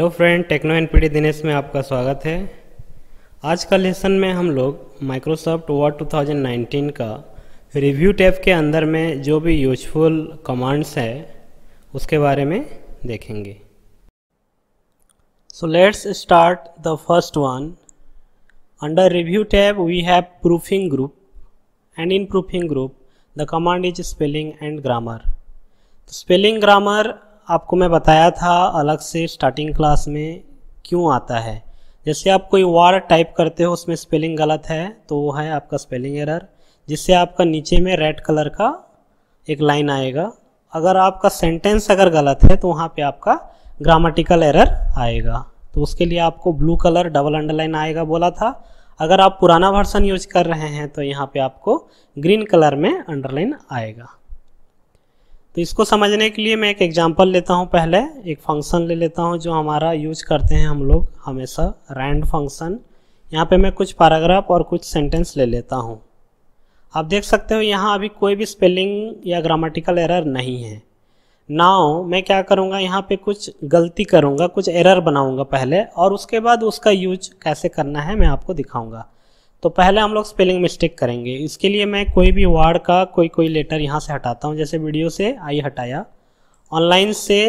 hello friend techno N P Dinesh में आपका स्वागत है आज का लेसन में हम लोग माइक्रोसॉफ्ट वर्ड 2019 का रिव्यू टैब के अंदर में जो भी यूजफुल कमांड्स है उसके बारे में देखेंगे so let's start the first one under review tab we have proofing group and in proofing group the command is spelling and grammar spelling grammar आपको मैं बताया था अलग से स्टार्टिंग क्लास में क्यों आता है जैसे आप कोई वार टाइप करते हो उसमें स्पेलिंग गलत है तो वो है आपका स्पेलिंग एरर जिससे आपका नीचे में रेड कलर का एक लाइन आएगा अगर आपका सेंटेंस अगर गलत है तो वहाँ पे आपका ग्रामेटिकल एरर आएगा तो उसके लिए आपको ब्लू कलर डबल अंडरलाइन आएगा बोला था अगर आप पुराना वर्सन यूज कर रहे हैं तो यहाँ पर आपको ग्रीन कलर में अंडरलाइन आएगा तो इसको समझने के लिए मैं एक एग्जांपल लेता हूँ पहले एक फंक्शन ले लेता हूँ जो हमारा यूज करते हैं हम लोग हमेशा रैंड फंक्शन यहाँ पे मैं कुछ पैराग्राफ और कुछ सेंटेंस ले लेता हूँ आप देख सकते हो यहाँ अभी कोई भी स्पेलिंग या ग्रामेटिकल एरर नहीं है नाउ मैं क्या करूँगा यहाँ पे कुछ गलती करूँगा कुछ एरर बनाऊँगा पहले और उसके बाद उसका यूज कैसे करना है मैं आपको दिखाऊँगा तो पहले हम लोग स्पेलिंग मिस्टेक करेंगे इसके लिए मैं कोई भी वर्ड का कोई कोई लेटर यहाँ से हटाता हूँ जैसे वीडियो से आई हटाया ऑनलाइन से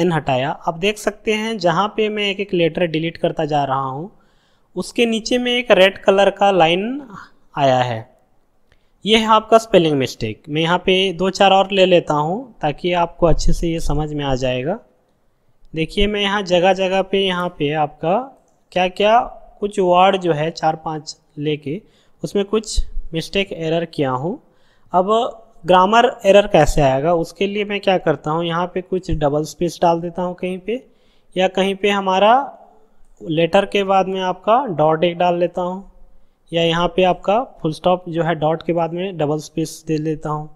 एन हटाया आप देख सकते हैं जहाँ पे मैं एक एक लेटर डिलीट करता जा रहा हूँ उसके नीचे में एक रेड कलर का लाइन आया है ये है आपका स्पेलिंग मिस्टेक मैं यहाँ पे दो चार और ले लेता हूँ ताकि आपको अच्छे से ये समझ में आ जाएगा देखिए मैं यहाँ जगह जगह पे यहाँ पे आपका क्या क्या कुछ वर्ड जो है चार पांच लेके उसमें कुछ मिस्टेक एरर किया हूँ अब ग्रामर एरर कैसे आएगा उसके लिए मैं क्या करता हूँ यहाँ पे कुछ डबल स्पेस डाल देता हूँ कहीं पे या कहीं पे हमारा लेटर के बाद में आपका डॉट एक डाल लेता हूँ या यहाँ पे आपका फुल स्टॉप जो है डॉट के बाद में डबल स्पेस दे लेता हूँ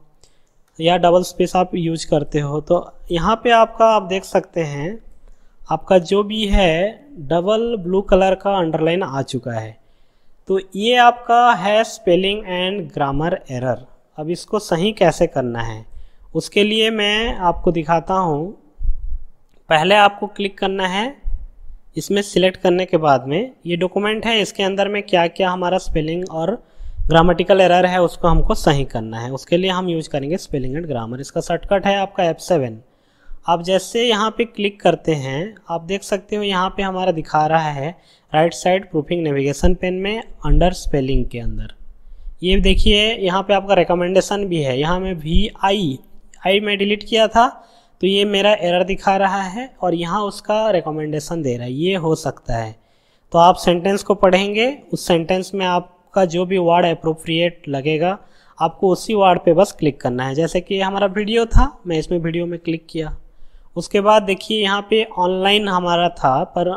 या डबल स्पेस आप यूज करते हो तो यहाँ पे आपका आप देख सकते हैं आपका जो भी है डबल ब्लू कलर का अंडरलाइन आ चुका है तो ये आपका है स्पेलिंग एंड ग्रामर एरर अब इसको सही कैसे करना है उसके लिए मैं आपको दिखाता हूँ पहले आपको क्लिक करना है इसमें सिलेक्ट करने के बाद में ये डॉक्यूमेंट है इसके अंदर में क्या क्या हमारा स्पेलिंग और ग्रामेटिकल एरर है उसको हमको सही करना है उसके लिए हम यूज करेंगे स्पेलिंग एंड ग्रामर इसका शॉर्टकट है आपका एप सेवन आप जैसे यहाँ पे क्लिक करते हैं आप देख सकते हो यहाँ पे हमारा दिखा रहा है right side proofing navigation pane में अंडर स्पेलिंग के अंदर ये देखिए यहाँ पे आपका रिकमेंडेशन भी है यहाँ में वी आई आई में डिलीट किया था तो ये मेरा एरर दिखा रहा है और यहाँ उसका रिकमेंडेशन दे रहा है ये हो सकता है तो आप सेंटेंस को पढ़ेंगे उस सेंटेंस में आपका जो भी वर्ड अप्रोप्रिएट लगेगा आपको उसी वर्ड पे बस क्लिक करना है जैसे कि हमारा वीडियो था मैं इसमें वीडियो में क्लिक किया उसके बाद देखिए यहाँ पे ऑनलाइन हमारा था पर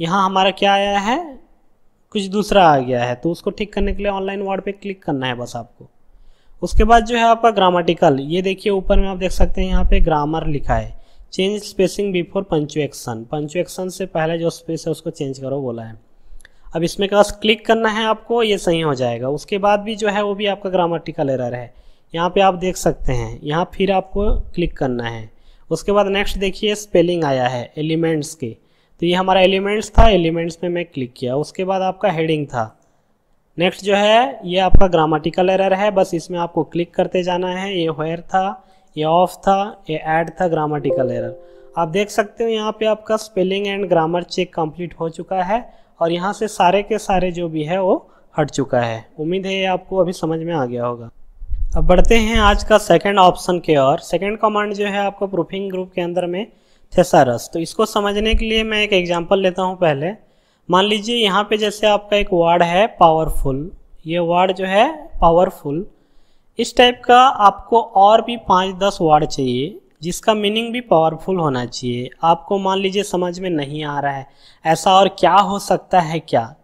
यहाँ हमारा क्या आया है कुछ दूसरा आ गया है तो उसको ठीक करने के लिए ऑनलाइन वर्ड पे क्लिक करना है बस आपको उसके बाद जो है आपका ग्रामाटिकल ये देखिए ऊपर में आप देख सकते हैं यहाँ पे ग्रामर लिखा है change spacing before punctuation punctuation से पहले जो स्पेस है उसको चेंज करो बोला है अब इसमें बस क्लिक करना है आपको ये सही हो जाएगा उसके बाद भी जो है वो भी आपका ग्रामाटिकल एरर है यहाँ पे आप देख सकते हैं यहाँ फिर आपको क्लिक करना है उसके बाद नेक्स्ट देखिए स्पेलिंग आया है एलिमेंट्स के तो ये हमारा एलिमेंट्स था एलिमेंट्स में मैं क्लिक किया उसके बाद आपका हेडिंग था नेक्स्ट जो है ये आपका ग्रामाटिकल एरर है बस इसमें आपको क्लिक करते जाना है ये वेयर था ये ऑफ था ये ऐड था ग्रामाटिकल एरर आप देख सकते हो यहाँ पे आपका spelling and grammar check complete हो चुका है और यहाँ से सारे के सारे जो भी है वो हट चुका है उम्मीद है ये आपको अभी समझ में आ गया होगा अब बढ़ते हैं आज का सेकंड ऑप्शन के और सेकंड कमांड जो है आपका प्रूफिंग ग्रुप के अंदर में थेसारस तो इसको समझने के लिए मैं एक एग्जांपल लेता हूं पहले मान लीजिए यहाँ पे जैसे आपका एक वार्ड है पावरफुल ये वार्ड जो है पावरफुल इस टाइप का आपको और भी पाँच दस वार्ड चाहिए जिसका मीनिंग भी पावरफुल होना चाहिए आपको मान लीजिए समझ में नहीं आ रहा है ऐसा और क्या हो सकता है क्या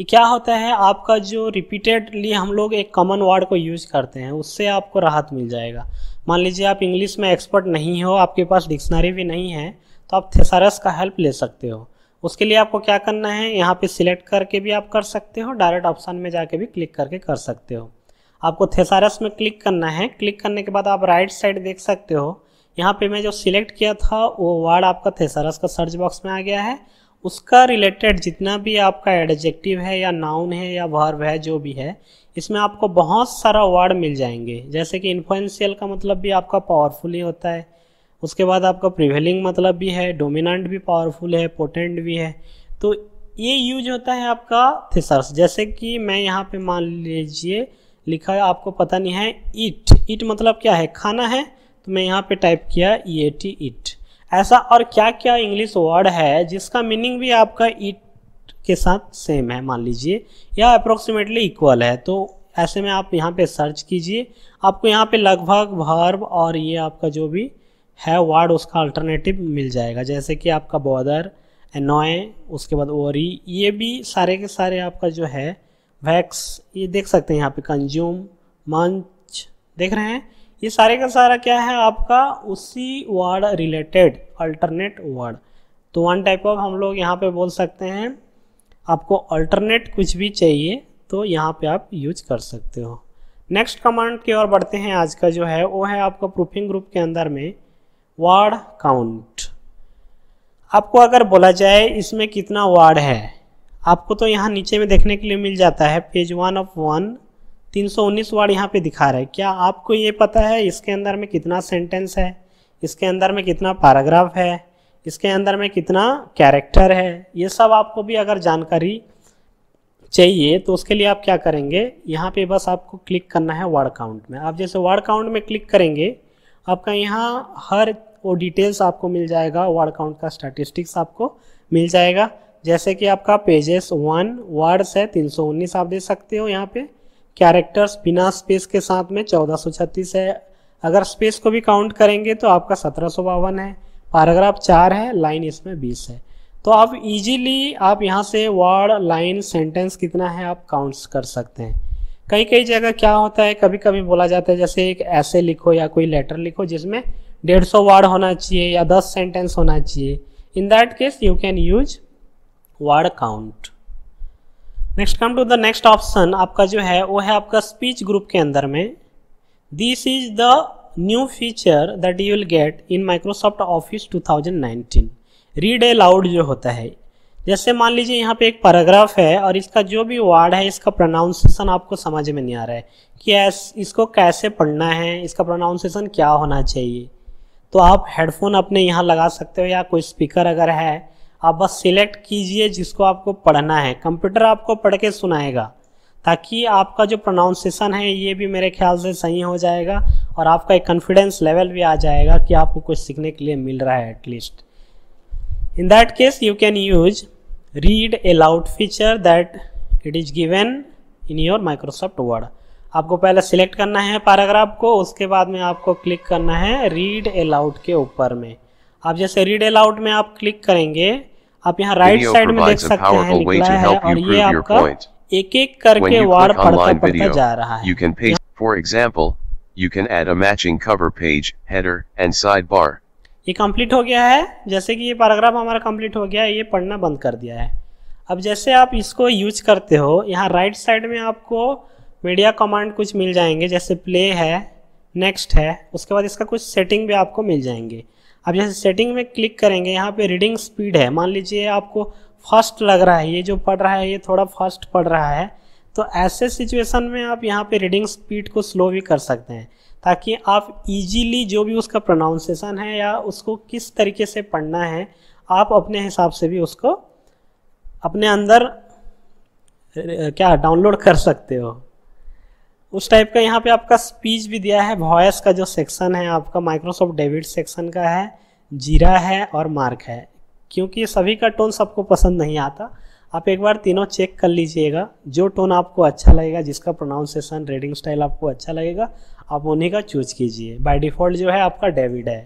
ये क्या होता है आपका जो रिपीटेडली हम लोग एक कॉमन वर्ड को यूज़ करते हैं उससे आपको राहत मिल जाएगा मान लीजिए आप इंग्लिश में एक्सपर्ट नहीं हो आपके पास डिक्शनरी भी नहीं है तो आप थेसारस का हेल्प ले सकते हो उसके लिए आपको क्या करना है यहाँ पे सिलेक्ट करके भी आप कर सकते हो डायरेक्ट ऑप्शन में जाके भी क्लिक करके कर सकते हो आपको थेसारस में क्लिक करना है क्लिक करने के बाद आप राइट साइड देख सकते हो यहाँ पे मैं जो सिलेक्ट किया था वो वर्ड आपका थेसारस का सर्च बॉक्स में आ गया है उसका रिलेटेड जितना भी आपका एडजेक्टिव है या नाउन है या वर्ब है जो भी है इसमें आपको बहुत सारा वर्ड मिल जाएंगे जैसे कि इन्फ्लुएंशियल का मतलब भी आपका पावरफुल ही होता है उसके बाद आपका प्रिवेलिंग मतलब भी है डोमिनेंट भी पावरफुल है पोटेंट भी है तो ये यूज होता है आपका थिसर्स जैसे कि मैं यहाँ पे मान लीजिए लिखा है आपको पता नहीं है ईट ईट मतलब क्या है खाना है तो मैं यहाँ पे टाइप किया ई ए टी ईट ऐसा और क्या क्या इंग्लिश वर्ड है जिसका मीनिंग भी आपका इट के साथ सेम है मान लीजिए या अप्रोक्सीमेटली इक्वल है तो ऐसे में आप यहाँ पे सर्च कीजिए आपको यहाँ पे लगभग भर्ब और ये आपका जो भी है वर्ड उसका अल्टरनेटिव मिल जाएगा जैसे कि आपका बॉदर एनॉय उसके बाद ओरी ये भी सारे के सारे आपका जो है वैक्स ये देख सकते हैं यहाँ पे कंज्यूम मंच देख रहे हैं ये सारे का सारा क्या है आपका उसी वर्ड रिलेटेड अल्टरनेट वर्ड तो वन टाइप ऑफ हम लोग यहाँ पे बोल सकते हैं आपको अल्टरनेट कुछ भी चाहिए तो यहाँ पे आप यूज कर सकते हो नेक्स्ट कमांड की ओर बढ़ते हैं आज का जो है वो है आपका प्रूफिंग ग्रुप के अंदर में वार्ड काउंट आपको अगर बोला जाए इसमें कितना वार्ड है आपको तो यहाँ नीचे में देखने के लिए मिल जाता है page one of one 319 word यहाँ पे दिखा रहा है क्या आपको ये पता है इसके अंदर में कितना सेंटेंस है इसके अंदर में कितना पैराग्राफ है इसके अंदर में कितना कैरेक्टर है ये सब आपको भी अगर जानकारी चाहिए तो उसके लिए आप क्या करेंगे यहाँ पे बस आपको क्लिक करना है वर्ड काउंट में आप जैसे वर्ड काउंट में क्लिक करेंगे आपका यहाँ हर वो डिटेल्स आपको मिल जाएगा वर्ड काउंट का स्टैटिस्टिक्स आपको मिल जाएगा जैसे कि आपका पेजेस वन वर्ड्स है 319 आप दे सकते हो यहाँ पे कैरेक्टर्स बिना स्पेस के साथ में चौदह है अगर स्पेस को भी काउंट करेंगे तो आपका सत्रह है पैराग्राफ चार है लाइन इसमें बीस है तो आप इजीली आप यहाँ से वर्ड लाइन सेंटेंस कितना है आप काउंट्स कर सकते हैं कई कई जगह क्या होता है कभी कभी बोला जाता है जैसे एक ऐसे लिखो या कोई लेटर लिखो जिसमें डेढ़ सौ वर्ड होना चाहिए या दस सेंटेंस होना चाहिए in that case you can use word count next come to the next option आपका जो है वो है आपका स्पीच ग्रुप के अंदर में this is the new feature that you will get in Microsoft office 2019 read aloud जो होता है जैसे मान लीजिए यहाँ पे एक पैराग्राफ है और इसका जो भी वर्ड है इसका प्रोनाउंसिएशन आपको समझ में नहीं आ रहा है कि एस, इसको कैसे पढ़ना है इसका प्रोनाउंसिएशन क्या होना चाहिए तो आप हेडफोन अपने यहाँ लगा सकते हो या कोई स्पीकर अगर है आप बस सिलेक्ट कीजिए जिसको आपको पढ़ना है कंप्यूटर आपको पढ़ के सुनाएगा ताकि आपका जो प्रोनाउंसिएशन है ये भी मेरे ख्याल से सही हो जाएगा और आपका एक कॉन्फिडेंस लेवल भी आ जाएगा कि आपको कुछ सीखने के लिए मिल रहा है at least in that case you can use read aloud feature that it is given in your Microsoft word आपको पहले सिलेक्ट करना है पैराग्राफ को उसके बाद में आपको क्लिक करना है रीड अलाउड के ऊपर में आप जैसे रीड अलाउड में आप क्लिक करेंगे आप यहाँ राइट साइड में देख सकते हैं निकला है और ये आपका एक एक करके वार पढ़ता पढ़ता जा रहा है for example you can add a matching cover page header and sidebar ये कंप्लीट हो गया है जैसे कि ये पैराग्राफ हमारा कंप्लीट हो गया है ये पढ़ना बंद कर दिया है अब जैसे आप इसको यूज करते हो यहाँ राइट साइड में आपको मीडिया कमांड कुछ मिल जाएंगे जैसे प्ले है नेक्स्ट है उसके बाद इसका कुछ सेटिंग भी आपको मिल जाएंगे अब जैसे सेटिंग में क्लिक करेंगे यहाँ पे रीडिंग स्पीड है मान लीजिए आपको फास्ट लग रहा है ये जो पढ़ रहा है ये थोड़ा फास्ट पढ़ रहा है तो ऐसे सिचुएशन में आप यहाँ पे रीडिंग स्पीड को स्लो भी कर सकते हैं ताकि आप इजीली जो भी उसका प्रोनाउंसिएशन है या उसको किस तरीके से पढ़ना है आप अपने हिसाब से भी उसको अपने अंदर क्या डाउनलोड कर सकते हो उस टाइप का यहाँ पे आपका स्पीच भी दिया है वॉयस का जो सेक्शन है आपका माइक्रोसॉफ्ट डेविड सेक्शन का है जीरा है और मार्क है क्योंकि सभी का टोन सबको पसंद नहीं आता आप एक बार तीनों चेक कर लीजिएगा जो टोन आपको अच्छा लगेगा जिसका प्रोनाउंसिएशन रेडिंग स्टाइल आपको अच्छा लगेगा आप उन्हीं का चूज कीजिए बाय डिफ़ॉल्ट जो है आपका डेविड है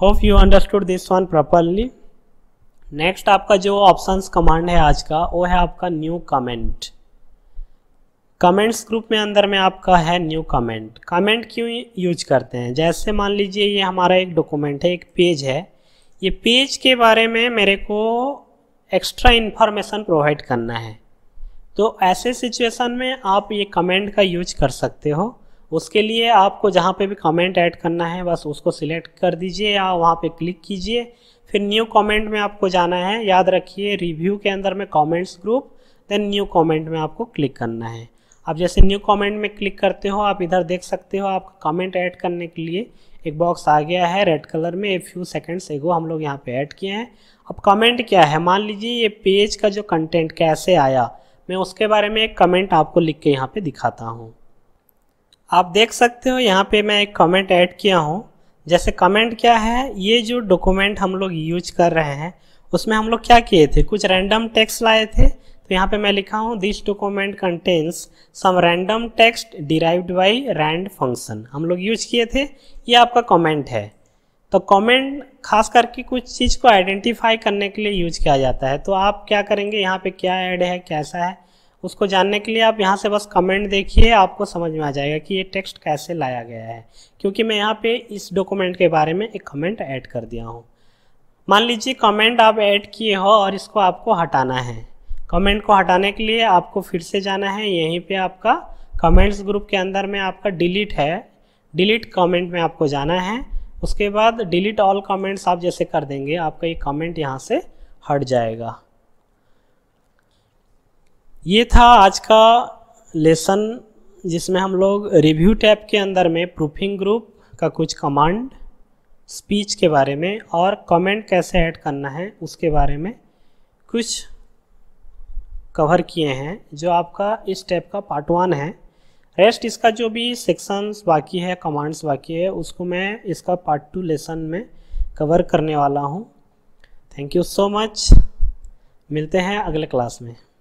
hope you understood this one properly next आपका जो ऑप्शंस कमांड है आज का वो है आपका न्यू कमेंट कमेंट्स ग्रुप में अंदर में आपका है न्यू कमेंट कमेंट क्यों यूज करते हैं जैसे मान लीजिए ये हमारा एक डॉक्यूमेंट है एक पेज है ये पेज के बारे में मेरे को एक्स्ट्रा इन्फॉर्मेशन प्रोवाइड करना है तो ऐसे सिचुएशन में आप ये कमेंट का यूज कर सकते हो उसके लिए आपको जहाँ पे भी कमेंट ऐड करना है बस उसको सिलेक्ट कर दीजिए या वहाँ पे क्लिक कीजिए फिर न्यू कमेंट में आपको जाना है याद रखिए रिव्यू के अंदर में comments group then new comment में आपको क्लिक करना है आप जैसे न्यू कमेंट में क्लिक करते हो आप इधर देख सकते हो आपका कमेंट ऐड करने के लिए एक बॉक्स आ गया है रेड कलर में ए फ्यू सेकेंड्स एगो हम लोग यहाँ पे ऐड किए हैं अब कमेंट क्या है मान लीजिए ये पेज का जो कंटेंट कैसे आया मैं उसके बारे में एक कमेंट आपको लिख के यहाँ पे दिखाता हूँ आप देख सकते हो यहाँ पे मैं एक कमेंट ऐड किया हूँ जैसे कमेंट क्या है ये जो डॉक्यूमेंट हम लोग यूज कर रहे हैं उसमें हम लोग क्या किए थे कुछ रैंडम टेक्स्ट लाए थे तो यहाँ पे मैं लिखा हूँ this document contains some random text derived by rand function हम लोग यूज किए थे ये आपका कमेंट है तो कमेंट खास करके कुछ चीज़ को आइडेंटिफाई करने के लिए यूज किया जाता है तो आप क्या करेंगे यहाँ पे क्या ऐड है कैसा है उसको जानने के लिए आप यहाँ से बस कमेंट देखिए आपको समझ में आ जाएगा कि ये टेक्स्ट कैसे लाया गया है क्योंकि मैं यहाँ पे इस डॉक्यूमेंट के बारे में एक कमेंट ऐड कर दिया हूँ मान लीजिए कमेंट आप ऐड किए हो और इसको आपको हटाना है कमेंट को हटाने के लिए आपको फिर से जाना है यहीं पे आपका कमेंट्स ग्रुप के अंदर में आपका डिलीट है डिलीट कमेंट में आपको जाना है उसके बाद डिलीट ऑल कमेंट्स आप जैसे कर देंगे आपका ये कमेंट यहाँ से हट जाएगा ये था आज का लेसन जिसमें हम लोग रिव्यू टैब के अंदर में प्रूफिंग ग्रुप का कुछ कमांड स्पीच के बारे में और कमेंट कैसे ऐड करना है उसके बारे में कुछ कवर किए हैं जो आपका इस टैब का पार्ट वन है रेस्ट इसका जो भी सेक्शंस बाकी है कमांड्स बाकी है उसको मैं इसका पार्ट टू लेसन में कवर करने वाला हूँ थैंक यू सो मच मिलते हैं अगले क्लास में